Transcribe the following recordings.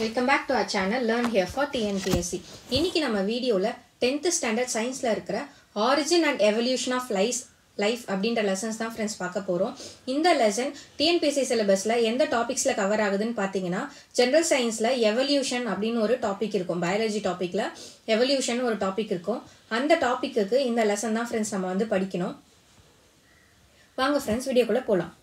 welcome back to our channel learn here for TNPSC இன்றைக்கி நம்ம வீடியோவில் டென்த்து ஸ்டாண்டர்ட் சயின்ஸில் இருக்கிற origin and evolution of life life அப்படின்ற லெசன்ஸ் தான் ஃப்ரெண்ட்ஸ் பார்க்க போகிறோம் இந்த லெசன் டிஎன்பிஎஸ்சி சிலபஸில் எந்த டாபிக்ஸில் கவர் ஆகுதுன்னு பார்த்தீங்கன்னா ஜென்ரல் சயின்ஸில் எவல்யூஷன் அப்படின்னு ஒரு டாபிக் இருக்கும் பயாலஜி டாப்பிக்கில் எவல்யூஷன் ஒரு டாபிக் இருக்கும் அந்த டாப்பிக்கு இந்த லெசன் தான் ஃப்ரெண்ட்ஸ் நம்ம வந்து படிக்கணும் வாங்க ஃப்ரெண்ட்ஸ் வீடியோக்குள்ளே போகலாம்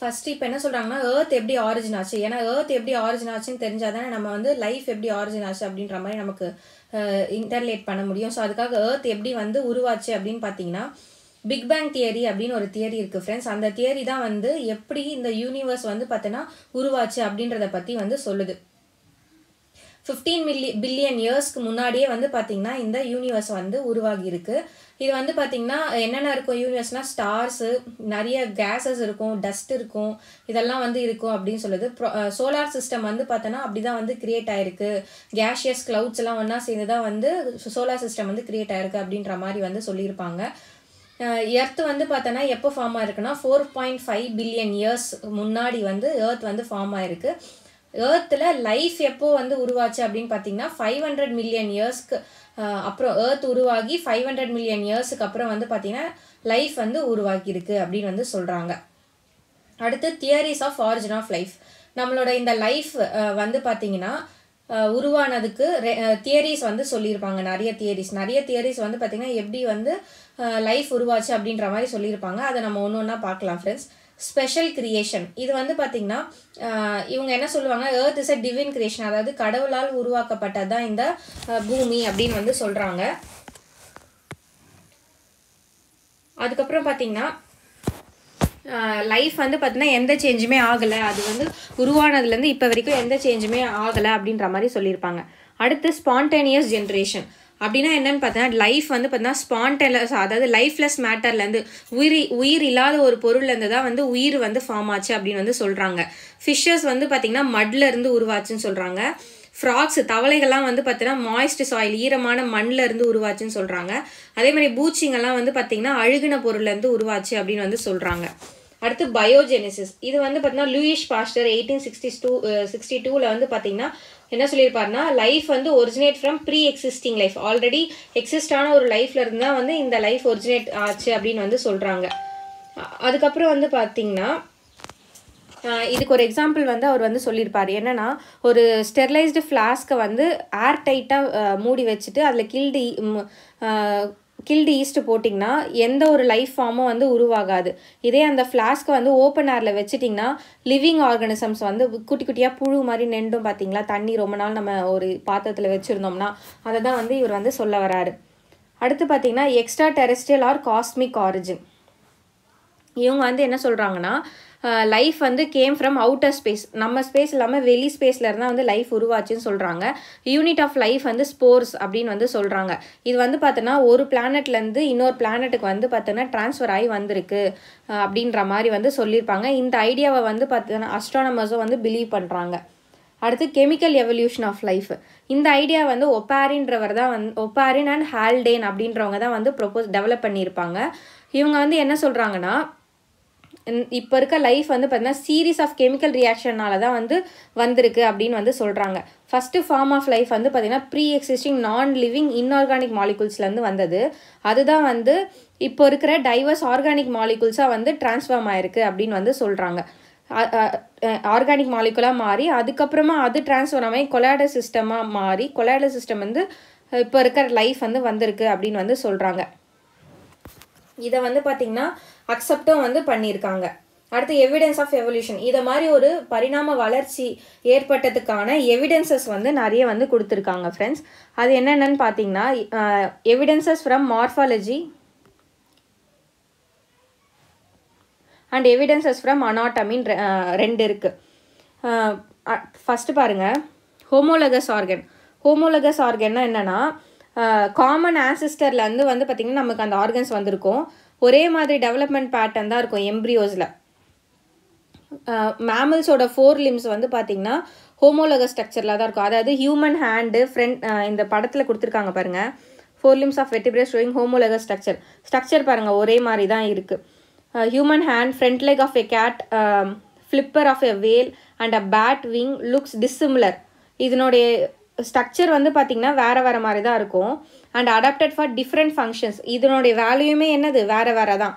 ஃபஸ்ட்டு இப்போ என்ன சொல்கிறாங்கன்னா ஏர்த் எப்படி ஆரிஜின் ஆச்சு ஏன்னா ஏர்த் எப்படி ஆரிஜின் ஆச்சுன்னு தெரிஞ்சால் தானே நம்ம வந்து லைஃப் எப்படி ஆரிஜின் ஆச்சு அப்படின்ற மாதிரி நமக்கு இன்டர்லேட் பண்ண முடியும் ஸோ அதுக்காக ஏர்த் எப்படி வந்து உருவாச்சு அப்படின்னு பார்த்தீங்கன்னா பிக் பேங் தியரி அப்படின்னு ஒரு தியரி இருக்குது ஃப்ரெண்ட்ஸ் அந்த தியரி தான் வந்து எப்படி இந்த யூனிவர்ஸ் வந்து பார்த்தோன்னா உருவாச்சு அப்படின்றத பற்றி வந்து சொல்லுது ஃபிஃப்டீன் மில்லி பில்லியன் இயர்ஸ்க்கு முன்னாடியே வந்து பார்த்தீங்கன்னா இந்த யூனிவர்ஸ் வந்து உருவாகி இருக்குது இது வந்து பார்த்தீங்கன்னா என்னென்ன இருக்கும் யூனிவர்ஸ்னால் ஸ்டார்ஸு நிறைய கேஸஸ் இருக்கும் டஸ்ட் இருக்கும் இதெல்லாம் வந்து இருக்கும் அப்படின்னு சொல்லுது சோலார் சிஸ்டம் வந்து பார்த்தோன்னா அப்படி தான் வந்து கிரியேட் ஆயிருக்கு கேஷியஸ் கிளவுட்ஸ் எல்லாம் ஒன்றா சேர்ந்து தான் வந்து சோலார் சிஸ்டம் வந்து கிரியேட் ஆயிருக்கு அப்படின்ற மாதிரி வந்து சொல்லியிருப்பாங்க எர்த் வந்து பார்த்தோன்னா எப்போ ஃபார்ம் ஆயிருக்குன்னா four point five billion years முன்னாடி வந்து எர்த் வந்து ஃபார்ம் ஆயிருக்கு ஏர்த்தில் லைஃப் எப்போ வந்து உருவாச்சு அப்படின்னு பார்த்தீங்கன்னா ஃபைவ் ஹண்ட்ரட் மில்லியன் இயர்ஸ்க்கு அப்புறம் ஏர்த் உருவாகி ஃபைவ் ஹண்ட்ரட் மில்லியன் இயர்ஸுக்கு அப்புறம் வந்து பார்த்தீங்கன்னா லைஃப் வந்து உருவாக்கியிருக்கு அப்படின்னு வந்து சொல்கிறாங்க அடுத்து theories of origin of life நம்மளோட இந்த லைஃப் வந்து பார்த்தீங்கன்னா உருவானதுக்கு தியரிஸ் வந்து சொல்லியிருப்பாங்க நிறைய தியரிஸ் நிறைய தியரிஸ் வந்து பார்த்தீங்கன்னா எப்படி வந்து லைஃப் உருவாச்சு அப்படின்ற மாதிரி சொல்லியிருப்பாங்க அதை நம்ம ஒன்று ஒன்றா பார்க்கலாம் ஃப்ரெண்ட்ஸ் ஸ்பெஷல் கிரியேஷன் இது வந்து பார்த்தீங்கன்னா இவங்க என்ன சொல்லுவாங்க earth is a divine creation அதாவது கடவுளால் உருவாக்கப்பட்டது தான் இந்த பூமி அப்படின்னு வந்து சொல்கிறாங்க அதுக்கப்புறம் பார்த்தீங்கன்னா லைஃப் வந்து பார்த்தீங்கன்னா எந்த சேஞ்சுமே ஆகலை அது வந்து உருவானதுலேருந்து இப்போ வரைக்கும் எந்த சேஞ்சுமே ஆகலை அப்படின்ற மாதிரி சொல்லியிருப்பாங்க அடுத்து ஸ்பான்டேனியஸ் ஜென்ரேஷன் அப்படின்னா என்னென்னு பார்த்தீங்கன்னா லைஃப் வந்து பார்த்தீங்கன்னா ஸ்பான்டலஸ் அதாவது லைஃப்லெஸ் மேட்டர்லேருந்து உயிர் உயிர் இல்லாத ஒரு பொருள்லேருந்து தான் வந்து உயிர் வந்து ஃபார்ம் ஆச்சு அப்படின்னு வந்து சொல்கிறாங்க ஃபிஷ்ஷஸ் வந்து பார்த்திங்கன்னா மட்லேருந்து உருவாச்சுன்னு சொல்கிறாங்க ஃப்ராக்ஸ் தவளைகள்லாம் வந்து பார்த்தீங்கன்னா மாய்ஸ்ட் சாயில் ஈரமான மண்ணில் இருந்து உருவாச்சுன்னு சொல்கிறாங்க அதே மாதிரி பூச்சிங்கெல்லாம் வந்து பார்த்திங்கன்னா அழுகின பொருள்லேருந்து உருவாச்சு அப்படின்னு வந்து சொல்கிறாங்க அடுத்து பயோஜெனிசிஸ் இது வந்து பார்த்தீங்கன்னா Louis Pasteur eighteen sixty two sixty டூவில் வந்து பார்த்தீங்கன்னா என்ன சொல்லியிருப்பாருன்னா லைஃப் வந்து originate from pre existing life already எக்ஸிஸ்டான ஒரு லைஃப்ல இருந்து தான் வந்து இந்த லைஃப் ஒரிஜினேட் ஆச்சு அப்படின்னு வந்து சொல்கிறாங்க அதுக்கப்புறம் வந்து பார்த்தீங்கன்னா இதுக்கு ஒரு எக்ஸாம்பிள் வந்து அவர் வந்து சொல்லியிருப்பார் என்னென்னா ஒரு ஸ்டெர்லைஸ்டு ஃப்ளாஸ்க்கை வந்து ஏர் டைட்டாக மூடி வச்சுட்டு அதில் கில்டு கில்டு ஈஸ்ட்டு போட்டிங்கன்னா எந்த ஒரு லைஃப் ஃபார்மும் வந்து உருவாகாது இதே அந்த ஃப்ளாஸ்க்கை வந்து ஓப்பன் ஏரில் வச்சுட்டிங்கன்னா லிவிங் ஆர்கானிசம்ஸ் வந்து குட்டி குட்டியாக புழு மாதிரி நெண்டும் பார்த்தீங்களா தண்ணி ரொம்ப நாள் நம்ம ஒரு பாத்திரத்தில் வச்சுருந்தோம்னா அதை தான் வந்து இவர் வந்து சொல்ல வராரு அடுத்து பார்த்தீங்கன்னா extraterrestrial or cosmic origin இவங்க வந்து என்ன சொல்கிறாங்கன்னா லைஃப் வந்து கேம் ஃப்ரம் அவுட்டர் ஸ்பேஸ் நம்ம ஸ்பேஸ் இல்லாமல் வெளி ஸ்பேஸில் இருந்தால் வந்து லைஃப் உருவாச்சுன்னு சொல்கிறாங்க யூனிட் ஆஃப் லைஃப் வந்து ஸ்போர்ஸ் அப்படின்னு வந்து சொல்கிறாங்க இது வந்து பார்த்தோன்னா ஒரு பிளானட்லேருந்து இன்னொரு பிளானட்டுக்கு வந்து பார்த்தோன்னா ட்ரான்ஸ்ஃபர் ஆகி வந்திருக்கு அப்படின்ற மாதிரி வந்து சொல்லியிருப்பாங்க இந்த ஐடியாவை வந்து பார்த்தோன்னா அஸ்ட்ரானமர்ஸும் வந்து பிலீவ் பண்ணுறாங்க அடுத்து கெமிக்கல் எவல்யூஷன் ஆஃப் லைஃப் இந்த ஐடியா வந்து ஒப்பாரின்றவர் தான் வந்து ஒப்பாரின் அண்ட் ஹால்டேன் அப்படின்றவங்க தான் வந்து ப்ரொப்போஸ் டெவலப் பண்ணியிருப்பாங்க இவங்க வந்து என்ன சொல்கிறாங்கன்னா இப்போ இருக்க லைஃப் வந்து பார்த்திங்கன்னா சீரிஸ் ஆஃப் கெமிக்கல் ரியாக்ஷனால தான் வந்து வந்திருக்கு அப்படின்னு வந்து சொல்கிறாங்க ஃபஸ்ட்டு ஃபார்ம் ஆஃப் லைஃப் வந்து பார்த்தீங்கன்னா pre existing non living inorganic மாலிகூல்ஸ்லேருந்து வந்தது அதுதான் வந்து இப்போ இருக்கிற டைவர்ஸ் ஆர்கானிக் மாலிகூல்ஸாக வந்து டிரான்ஸ்ஃபார்ம் ஆயிருக்கு அப்படின்னு வந்து சொல்கிறாங்க ஆர்கானிக் மாலிகுலாக மாறி அதுக்கப்புறமா அது டிரான்ஸ்ஃபார் ஆகி கொலாட சிஸ்டமாக மாறி கொலாட சிஸ்டம் வந்து இப்போ இருக்கிற லைஃப் வந்து வந்திருக்கு அப்படின்னு வந்து சொல்கிறாங்க இதை வந்து பார்த்திங்கன்னா அக்செப்டும் வந்து பண்ணியிருக்காங்க அடுத்து எவிடன்ஸ் ஆஃப் எவல்யூஷன் இதை மாதிரி ஒரு பரிணாம வளர்ச்சி ஏற்பட்டதுக்கான எவிடன்சஸ் வந்து நிறைய வந்து கொடுத்துருக்காங்க ஃப்ரெண்ட்ஸ் அது என்னென்னு பார்த்தீங்கன்னா evidences from morphology and evidences from அனாட்டமின்னு ரெண்டு இருக்குது ஃபஸ்ட்டு பாருங்கள் ஹோமோலகஸ் ஆர்கன் ஹோமோலகஸ் ஆர்கன்னா என்னென்னா காமன் ஆன்சிஸ்டர்லேருந்து வந்து பார்த்திங்கன்னா நமக்கு அந்த ஆர்கன்ஸ் வந்திருக்கும் ஒரே மாதிரி டெவலப்மெண்ட் பேட்டர்ன் தான் இருக்கும் எம்ப்ரியோஸில் மேமல்ஸோட ஃபோர் லிம்ஸ் வந்து பார்த்தீங்கன்னா ஹோமோலக ஸ்ட்ரக்சரில் தான் இருக்கும் அதாவது ஹியூமன் ஹேண்டு ஃப்ரெண்ட் இந்த படத்தில் கொடுத்துருக்காங்க பாருங்கள் four limbs of vertebrae showing homologous structure structure பாருங்கள் ஒரே மாதிரி தான் இருக்குது human hand front leg of a cat flipper of a whale and a bat wing looks dissimilar இதனுடைய ஸ்ட்ரக்சர் வந்து பார்த்திங்கன்னா வேறு வேறு மாதிரி தான் இருக்கும் and adapted for different functions இதனுடைய வேல்யூமே என்னது வேறு வேறு தான்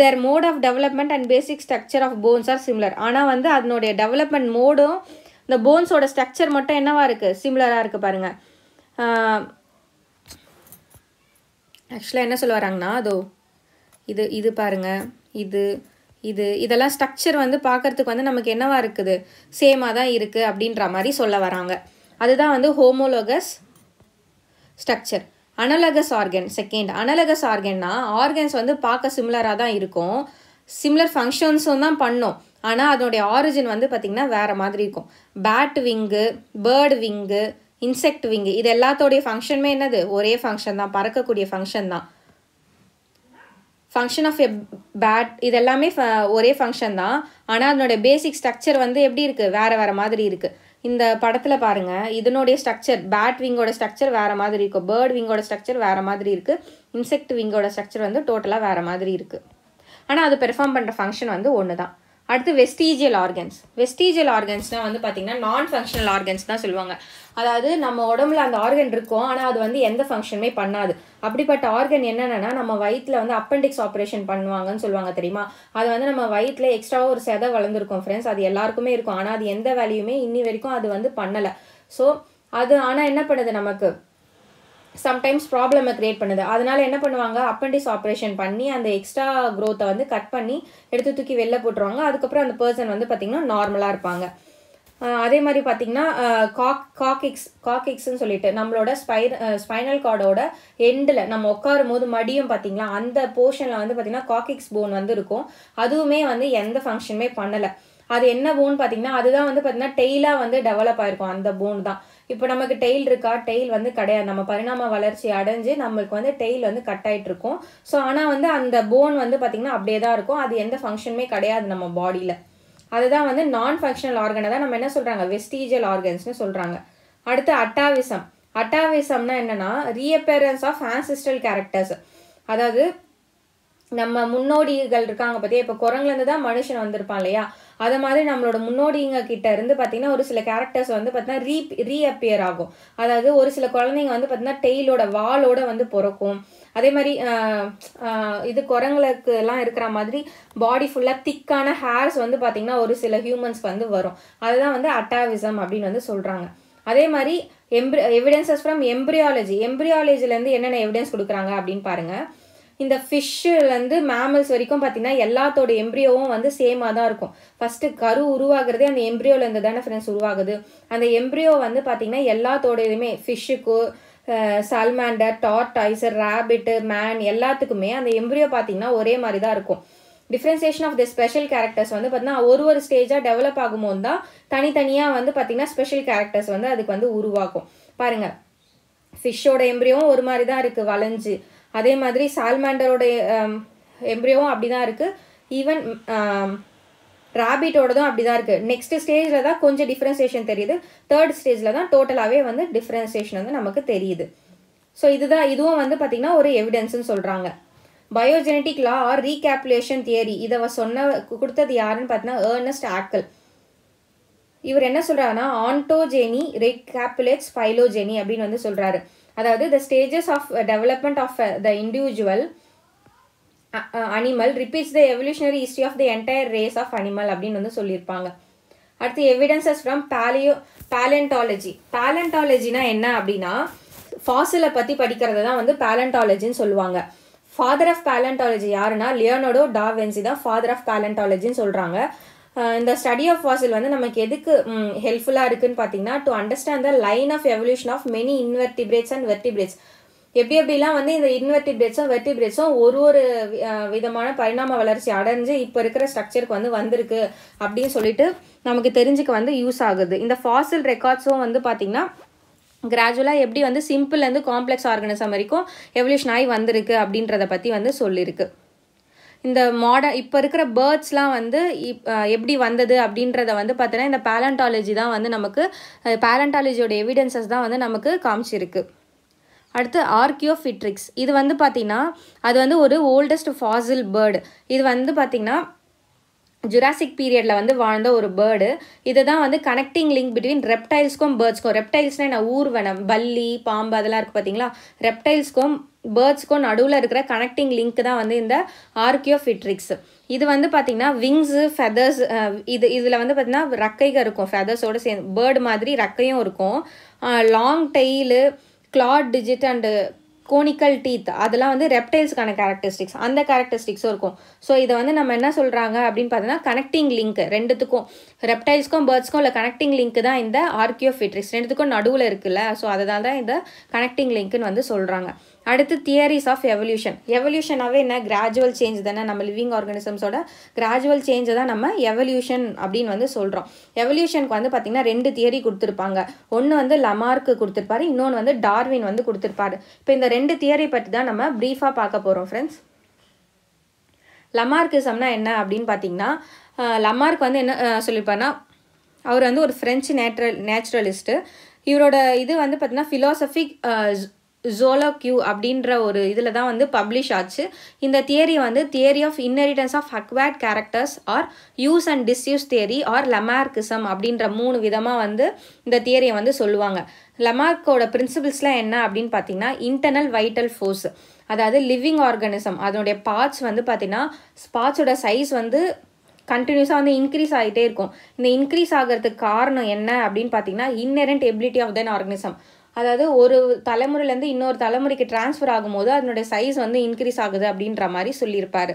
their mode of development and basic structure of bones are similar ஆனால் வந்து அதனுடைய டெவலப்மெண்ட் மோடும் இந்த போன்ஸோட ஸ்ட்ரக்சர் மட்டும் என்னவாக இருக்குது சிம்லராக இருக்குது பாருங்கள் ஆக்சுவலாக என்ன சொல்ல வராங்கண்ணா அதோ இது இது பாருங்கள் இது இது இதெல்லாம் ஸ்ட்ரக்சர் வந்து பார்க்குறதுக்கு வந்து நமக்கு என்னவாக இருக்குது சேமாக தான் இருக்குது அப்படின்ற மாதிரி சொல்ல வராங்க அதுதான் வந்து homologous structure analogous organ second analogous ஆர்கன்னா ஆர்கன்ஸ் வந்து பார்க்க சிமிலராக தான் இருக்கும் சிமிலர் ஃபங்க்ஷன்ஸும் தான் பண்ணும் ஆனால் அதனுடைய ஆரிஜின் வந்து பார்த்திங்கன்னா வேறு மாதிரி இருக்கும் bat wing bird wing insect wing இது எல்லாத்தோடைய ஃபங்க்ஷனுமே என்னது ஒரே ஃபங்க்ஷன் தான் பறக்கக்கூடிய ஃபங்க்ஷன் தான் ஃபங்க்ஷன் ஆஃப் எ பேட் இது எல்லாமே ஒரே ஃபங்க்ஷன் தான் ஆனால் அதனுடைய பேசிக் ஸ்ட்ரக்சர் வந்து எப்படி இருக்குது வேறு வேறு மாதிரி இருக்குது இந்த படத்தில் பாருங்கள் இதனுடைய ஸ்ட்ரக்சர் பேட் விங்கோட ஸ்ட்ரக்சர் வேறு மாதிரி இருக்கும் பேர்ட் விங்கோட ஸ்ட்ரக்சர் வேறு மாதிரி இருக்குது இன்செக்ட் விங்கோட ஸ்ட்ரக்சர் வந்து டோட்டலாக வேறு மாதிரி இருக்குது ஆனால் அது பெர்ஃபார்ம் பண்ணுற ஃபங்க்ஷன் வந்து ஒன்று தான் அடுத்து வெஸ்டீஜியல் ஆர்கன்ஸ் வெஸ்டீஜியல் ஆர்கன்ஸ்னால் வந்து பார்த்திங்கன்னா நான் ஃபங்க்ஷனல் ஆர்கன்ஸ் தான் சொல்லுவாங்க அதாவது நம்ம உடம்புல அந்த ஆர்கன் இருக்கும் ஆனால் அது வந்து எந்த ஃபங்க்ஷனுமே பண்ணாது அப்படிப்பட்ட ஆர்கன் என்னென்னா நம்ம வயிற்றில் வந்து அப்பெண்டிக்ஸ் ஆப்ரேஷன் பண்ணுவாங்கன்னு சொல்லுவாங்க தெரியுமா அது வந்து நம்ம வயிற்றில் எக்ஸ்ட்ரா ஒரு செதை வளர்ந்துருக்கும் ஃப்ரெண்ட்ஸ் அது எல்லாருக்குமே இருக்கும் ஆனால் அது எந்த வேலையுமே இன்னி வரைக்கும் அது வந்து பண்ணலை ஸோ அது ஆனால் என்ன பண்ணுது நமக்கு சம்டைம்ஸ் ப்ராப்ளமை க்ரியேட் பண்ணுது அதனால் என்ன பண்ணுவாங்க அப்பண்டிஸ் ஆப்ரேஷன் பண்ணி அந்த எக்ஸ்ட்ரா க்ரோத்தை வந்து கட் பண்ணி எடுத்து தூக்கி வெளில போட்டுருவாங்க அதுக்கப்புறம் அந்த பர்சன் வந்து பார்த்திங்கன்னா நார்மலாக இருப்பாங்க அதே மாதிரி பார்த்தீங்கன்னா காக் காக் எக்ஸ் காக் எக்ஸ்ன்னு சொல்லிட்டு நம்மளோட ஸ்பைன் ஸ்பைனல் கார்டோட எண்டில் நம்ம உட்காரும் போது மடியும் பார்த்திங்களா அந்த போர்ஷனில் வந்து பார்த்திங்கன்னா காக்கிக்ஸ் போன் வந்து இருக்கும் அதுவுமே வந்து எந்த ஃபங்க்ஷனுமே பண்ணலை அது என்ன போன் பார்த்திங்கன்னா அதுதான் வந்து பார்த்திங்கன்னா டெய்லாக வந்து டெவலப் ஆயிருக்கும் அந்த போன் தான் இப்போ நமக்கு டெய்ல் இருக்கா டெய்ல் வந்து கிடையாது நம்ம பரிணாம வளர்ச்சி அடைஞ்சு நம்மளுக்கு வந்து டெய்ல் வந்து கட் ஆகிட்டு இருக்கும் ஸோ ஆனால் வந்து அந்த போன் வந்து பார்த்திங்கன்னா அப்படியே தான் இருக்கும் அது எந்த ஃபங்க்ஷனுமே கிடையாது நம்ம பாடியில் அதுதான் வந்து நான் ஃபங்க்ஷனல் ஆர்கனை தான் நம்ம என்ன சொல்கிறாங்க வெஸ்டீஜியல் ஆர்கன்ஸ்னு சொல்கிறாங்க அடுத்து அட்டாவிசம் அட்டாவிசம்னா என்னென்னா ரீஅப்பியரன்ஸ் ஆஃப் ஆன்சிஸ்டல் கேரக்டர்ஸ் அதாவது நம்ம முன்னோடிகள் இருக்காங்க பார்த்தியா இப்போ குரங்குலேருந்து தான் மனுஷன் வந்திருப்பான் இல்லையா அது மாதிரி நம்மளோட முன்னோடிங்க கிட்ட இருந்து பார்த்தீங்கன்னா ஒரு சில கேரக்டர்ஸ் வந்து பார்த்தீங்கன்னா ரீ ரீஅப்பியர் ஆகும் அதாவது ஒரு சில குழந்தைங்க வந்து பார்த்தீங்கன்னா டெய்லோட வாலோட வந்து பிறக்கும் அதே மாதிரி இது குரங்களுக்கு எல்லாம் இருக்கிற மாதிரி பாடி ஃபுல்லாக திக்கான ஹேர்ஸ் வந்து பார்த்திங்கன்னா ஒரு சில ஹியூமன்ஸ்க்கு வந்து வரும் அதுதான் வந்து அட்டாவிசம் அப்படின்னு வந்து சொல்கிறாங்க அதே மாதிரி எம்ப்ரி எவிடன்சஸ் ஃப்ரம் எம்ப்ரியாலஜி எம்ப்ரியாலஜிலேருந்து என்னென்ன எவிடன்ஸ் கொடுக்குறாங்க அப்படின்னு பாருங்கள் இந்த ஃபிஷ்ஷுலேருந்து மேமல்ஸ் வரைக்கும் பார்த்தீங்கன்னா எல்லாத்தோட எம்ப்ரியோவும் வந்து சேமாக தான் இருக்கும் ஃபஸ்ட்டு கரு உருவாகிறதே அந்த எம்ப்ரியோலேருந்து தானே ஃப்ரெண்ட்ஸ் உருவாகுது அந்த எம்ப்ரியோ வந்து பார்த்திங்கன்னா எல்லாத்தோட இதுவுமே ஃபிஷ்ஷுக்கு சால்மாண்டர் டார்டாய்ஸர் ரேபிட்டு மேன் எல்லாத்துக்குமே அந்த எம்ப்ரியோ பார்த்திங்கன்னா ஒரே மாதிரி தான் இருக்கும் differentiation of the special characters வந்து பார்த்தீங்கன்னா ஒரு ஒரு ஸ்டேஜாக டெவலப் ஆகும்போது தான் தனித்தனியாக வந்து பார்த்திங்கன்னா ஸ்பெஷல் கேரக்டர்ஸ் வந்து அதுக்கு வந்து உருவாக்கும் பாருங்கள் ஃபிஷ்ஷோட எம்ப்ரியோவும் ஒரு மாதிரி தான் இருக்குது வளைஞ்சு அதே மாதிரி சால்மாண்டரோட எம்ப்ரியோவும் அப்படி தான் இருக்குது ஈவன் ராபிட்டோடதும் அப்படி தான் இருக்குது நெக்ஸ்ட் ஸ்டேஜில் தான் கொஞ்சம் டிஃப்ரென்சேஷன் தெரியுது தேர்ட் ஸ்டேஜில் தான் டோட்டலாகவே வந்து டிஃப்ரென்சேஷன் வந்து நமக்கு தெரியுது ஸோ இதுதான் இதுவும் வந்து பார்த்திங்கன்னா ஒரு எவிடன்ஸ்னு சொல்கிறாங்க பயோஜெனட்டிக் லா ஆர் ரீகேப்புலேஷன் தியரி இதை சொன்ன கொடுத்தது யாருன்னு பார்த்தீங்கன்னா ஏர்னஸ்ட் ஆக்கல் இவர் என்ன சொல்கிறாருன்னா ஆன்டோஜெனி ரெக்காப்புலேட்ஸ் ஃபைலோஜெனி அப்படின்னு வந்து சொல்கிறாரு அதாவது the stages of development of the individual animal repeats the evolutionary history of the entire race of animal அப்படின்னு வந்து சொல்லியிருப்பாங்க அடுத்து எவிடன்சஸ் ஃப்ரம் பேலியோ பேலண்டாலஜி பேலண்டாலஜினா என்ன அப்படின்னா ஃபாசிலை பற்றி படிக்கிறது தான் வந்து பேலண்டாலஜின்னு சொல்லுவாங்க ஃபாதர் ஆஃப் பேலண்டாலஜி யாருன்னா லியோனோடோ டா வென்சி தான் ஃபாதர் ஆஃப் பேலண்டாலஜின்னு சொல்கிறாங்க இந்த ஸ்டடி ஆஃப் ஃபாசில் வந்து நமக்கு எதுக்கு ஹெல்ப்ஃபுல்லாக இருக்குதுன்னு பார்த்தீங்கன்னா to understand the line of evolution of many invertebrates and vertebrates எப்படி எப்படிலாம் வந்து இந்த இன்வெர்டிபிரேட்ஸும் வெர்டிபிரேட்ஸும் ஒரு ஒரு விதமான பரிணாம வளர்ச்சி அடைஞ்சு இப்போ இருக்கிற ஸ்ட்ரக்சருக்கு வந்து வந்திருக்கு அப்படின்னு சொல்லிட்டு நமக்கு தெரிஞ்சுக்க வந்து யூஸ் ஆகுது இந்த ஃபாசில் ரெக்கார்ட்ஸும் வந்து பார்த்திங்கன்னா கிராஜுவலாக எப்படி வந்து சிம்பிள்லேருந்து காம்ப்ளெக்ஸ் ஆர்கனிசம் வரைக்கும் எவல்யூஷன் ஆகி வந்திருக்கு அப்படின்றத பற்றி வந்து சொல்லியிருக்கு இந்த மாட இப்போ இருக்கிற பேர்ட்ஸ்லாம் வந்து எப்படி வந்தது அப்படின்றத வந்து பார்த்தோன்னா இந்த பேலண்டாலஜி தான் வந்து நமக்கு பேலண்டாலஜியோட எவிடென்சஸ் தான் வந்து நமக்கு காமிச்சிருக்கு அடுத்து ஆர்கியோஃபிட்ரிக்ஸ் இது வந்து பார்த்திங்கன்னா அது வந்து ஒரு ஓல்டஸ்ட் ஃபாசில் பேர்டு இது வந்து பார்த்திங்கன்னா ஜுராசிக் பீரியடில் வந்து வாழ்ந்த ஒரு பேர்டு இது தான் வந்து கனெக்டிங் லிங்க் பிட்வீன் ரெப்டைல்ஸ்க்கும் பேர்ட்ஸ்க்கும் ரெப்டைல்ஸ்னால் என்ன ஊர்வனம் பல்லி பாம்பு அதெல்லாம் இருக்குது பார்த்தீங்களா ரெப்டைல்ஸ்க்கும் பேர்ட்ஸ்க்கும் நடுவில் இருக்கிற கனெக்டிங் லிங்க் தான் வந்து இந்த ஆர்கியோ ஃபிட்ரிக்ஸ் இது வந்து பார்த்திங்கன்னா விங்ஸு ஃபெதர்ஸ் இது இதில் வந்து பார்த்திங்கன்னா ரக்கைகள் இருக்கும் ஃபெதர்ஸோடு சேர்ந்து பேர்டு மாதிரி ரக்கையும் இருக்கும் long tail clawed digit and conical teeth அதெல்லாம் வந்து ரெப்டைல்ஸ்க்கான கேரக்டரிஸ்டிக்ஸ் அந்த கேரக்டரிஸ்டிக்ஸும் இருக்கும் ஸோ இதை வந்து நம்ம என்ன சொல்கிறாங்க அப்படின்னு பார்த்தீங்கன்னா கனெக்டிங் லிங்க் ரெண்டுத்துக்கும் ரெப்டைல்ஸ்க்கும் பேர்ட்ஸ்க்கும் இல்லை கனெக்டிங் லிங்க் தான் இந்த ஆர்கியோ ஃபிட்ரிக்ஸ் ரெண்டுத்துக்கும் நடுவில் இருக்குல்ல ஸோ அதனால தான் இந்த கனெக்டிங் லிங்க்னு வந்து சொல்கிறாங்க அடுத்து தியரிஸ் ஆஃப் எவல்யூஷன் எவல்யூஷனாகவே என்ன கிராஜுவல் சேஞ்ச் தானே நம்ம லிவிங் ஆர்கானிசம்ஸோட கிராஜுவல் சேஞ்சை தான் நம்ம எவல்யூஷன் அப்படின்னு வந்து சொல்கிறோம் எவல்யூஷனுக்கு வந்து பார்த்திங்கன்னா ரெண்டு தியரி கொடுத்துருப்பாங்க ஒன்று வந்து லமார்க்கு கொடுத்துருப்பாரு இன்னொன்று வந்து டார்வின் வந்து கொடுத்துருப்பாரு இப்போ இந்த ரெண்டு தியரி பற்றி தான் நம்ம ப்ரீஃபாக பார்க்க போகிறோம் ஃப்ரெண்ட்ஸ் லமார்க்கிசம்னா என்ன அப்படின்னு பார்த்தீங்கன்னா லமார்க் வந்து என்ன சொல்லியிருப்பாருன்னா அவர் வந்து ஒரு ஃப்ரெஞ்சு நேச்சுரல் நேச்சுரலிஸ்ட்டு இவரோட இது வந்து பார்த்தீங்கன்னா ஃபிலோசஃபிக் ஜோலோ கியூ அப்படின்ற ஒரு இதில் தான் வந்து பப்ளிஷ் ஆச்சு இந்த தியரி வந்து theory of inheritance of acquired characters or use and disuse theory or Lamarckism அப்படின்ற மூணு விதமாக வந்து இந்த தியரியை வந்து சொல்லுவாங்க லெமார்க்கோட பிரின்சிபிள்ஸ்லாம் என்ன அப்படின்னு பார்த்தீங்கன்னா இன்டர்னல் வைட்டல் ஃபோர்ஸ் அதாவது லிவிங் ஆர்கனிசம் அதனுடைய பார்ட்ஸ் வந்து பார்த்திங்கன்னா ஸ்பாட்ஸோட சைஸ் வந்து கண்டினியூஸாக வந்து இன்க்ரீஸ் ஆகிட்டே இருக்கும் இந்த இன்க்ரீஸ் ஆகிறதுக்கு காரணம் என்ன அப்படின்னு பார்த்தீங்கன்னா inherent ability of then organism அதாவது ஒரு தலைமுறையிலேருந்து இன்னொரு தலைமுறைக்கு டிரான்ஸ்ஃபர் ஆகும்போது அதனுடைய சைஸ் வந்து இன்க்ரீஸ் ஆகுது அப்படின்ற மாதிரி சொல்லியிருப்பார்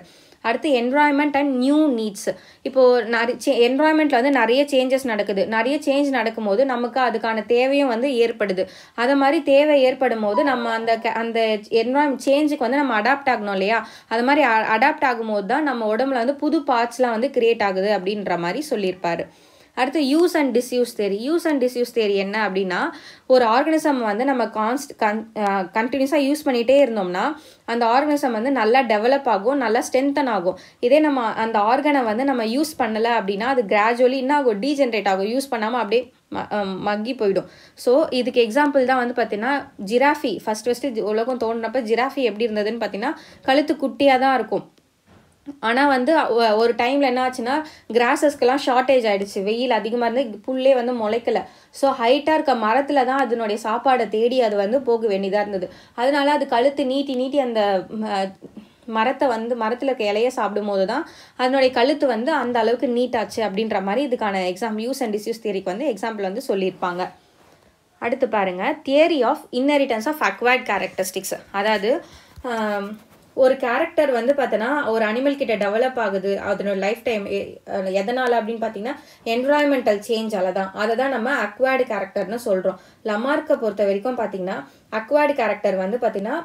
அடுத்து என்வாயன்மெண்ட் அண்ட் நியூ நீட்ஸ் இப்போது நிறைய என்வாயன்மெண்ட்டில் வந்து நிறைய சேஞ்சஸ் நடக்குது நிறைய சேஞ்ச் நடக்கும்போது நமக்கு அதுக்கான தேவையும் வந்து ஏற்படுது அதை மாதிரி தேவை ஏற்படும் போது நம்ம அந்த அந்த என்வாயம் சேஞ்சுக்கு வந்து நம்ம அடாப்ட் ஆகணும் இல்லையா அது மாதிரி அடாப்ட் ஆகும்போது தான் நம்ம உடம்புல வந்து புது பார்ட்ஸ்லாம் வந்து கிரியேட் ஆகுது அப்படின்ற மாதிரி சொல்லியிருப்பாரு அடுத்து use and disuse theory use and disuse theory என்ன அப்படின்னா ஒரு ஆர்கனிசம் வந்து நம்ம கான்ஸ்ட் கன் கண்டினியூஸாக யூஸ் பண்ணிகிட்டே இருந்தோம்னா அந்த ஆர்கனிசம் வந்து நல்லா டெவலப் ஆகும் நல்லா ஸ்ட்ரென்தன் ஆகும் இதே நம்ம அந்த ஆர்கனை வந்து நம்ம யூஸ் பண்ணலை அப்படின்னா அது கிராஜுவலி என்ன ஆகும் டீஜென்ரேட் ஆகும் யூஸ் பண்ணாமல் அப்படியே மக்கி போயிடும் ஸோ இதுக்கு எக்ஸாம்பிள் தான் வந்து பார்த்தீங்கன்னா ஜிராஃபி ஃபஸ்ட் ஃபஸ்ட்டு உலகம் தோணுனப்போ ஜிராஃபி எப்படி இருந்ததுன்னு பார்த்தீங்கன்னா கழுத்து குட்டியாக தான் இருக்கும் ஆனால் வந்து ஒரு டைமில் என்ன ஆச்சுன்னா கிராஸஸ்க்கெல்லாம் ஷார்ட்டேஜ் ஆகிடுச்சு வெயில் அதிகமாக இருந்து புல்லே வந்து முளைக்கலை ஸோ ஹைட்டாக இருக்க மரத்தில் தான் அதனுடைய சாப்பாடை தேடி அது வந்து போக வேண்டியதாக இருந்தது அதனால அது கழுத்து நீட்டி நீட்டி அந்த மரத்தை வந்து மரத்தில் இருக்க இலைய சாப்பிடும் போது தான் அதனுடைய கழுத்து வந்து அந்த அளவுக்கு நீட்டாச்சு அப்படின்ற மாதிரி இதுக்கான எக்ஸாம் யூஸ் அண்ட் டிஸ்யூஸ் தியரிக்கு வந்து எக்ஸாம்பிள் வந்து சொல்லியிருப்பாங்க அடுத்து பாருங்கள் theory of inheritance of acquired characteristics அதாவது ஒரு கேரக்டர் வந்து பார்த்தோன்னா ஒரு அனிமல் கிட்ட டெவலப் ஆகுது அதனோட லைஃப் டைம் எதனால் அப்படின்னு பார்த்தீங்கன்னா என்வரான்மெண்டல் சேஞ்ச் தான் அதை தான் நம்ம அக்வாய்டு கேரக்டர்னு சொல்கிறோம் லமார்க்கை பொறுத்த வரைக்கும் பார்த்தீங்கன்னா அக்வாய்டு கேரக்டர் வந்து பார்த்தீங்கன்னா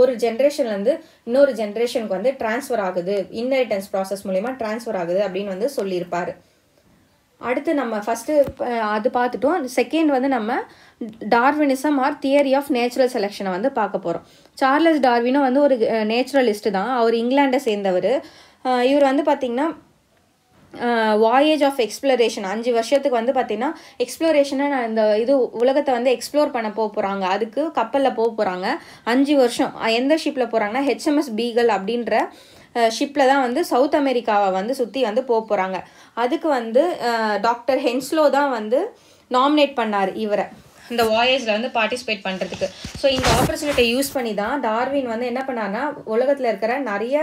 ஒரு ஜென்ரேஷன்லேருந்து இன்னொரு ஜென்ரேஷனுக்கு வந்து டிரான்ஸ்ஃபர் ஆகுது இன்ஹெரிட்டன்ஸ் ப்ராசஸ் மூலயமா டிரான்ஸ்ஃபர் ஆகுது அப்படின்னு வந்து சொல்லியிருப்பாரு அடுத்து நம்ம ஃபஸ்ட்டு அது பார்த்துட்டோம் செகண்ட் வந்து நம்ம Darwinism or theory of natural செலெக்ஷனை வந்து பார்க்க போகிறோம் சார்லஸ் டார்வினும் வந்து ஒரு நேச்சுரலிஸ்ட்டு தான் அவர் இங்கிலாண்டை சேர்ந்தவர் இவர் வந்து பார்த்திங்கன்னா வாயேஜ் ஆஃப் எக்ஸ்ப்ளரேஷன் அஞ்சு வருஷத்துக்கு வந்து பார்த்திங்கன்னா எக்ஸ்ப்ளோரேஷனை நான் இந்த இது உலகத்தை வந்து எக்ஸ்ப்ளோர் பண்ண போக போகிறாங்க அதுக்கு கப்பலில் போக போகிறாங்க அஞ்சு வருஷம் எந்த ஷிப்பில் போகிறாங்கன்னா ஹெச்எம்எஸ் பீகல் அப்படின்ற ஷிப்பில் தான் வந்து சவுத் அமெரிக்காவை வந்து சுற்றி வந்து போக போகிறாங்க அதுக்கு வந்து டாக்டர் ஹென்ஸ்லோ தான் வந்து நாமினேட் பண்ணார் இவரை இந்த வாயேஜில் வந்து பார்ட்டிசிபேட் பண்ணுறதுக்கு ஸோ இந்த ஆப்பர்ச்சுனிட்டியை யூஸ் பண்ணி தான் டார்வின் வந்து என்ன பண்ணார்னா உலகத்தில் இருக்கிற நிறைய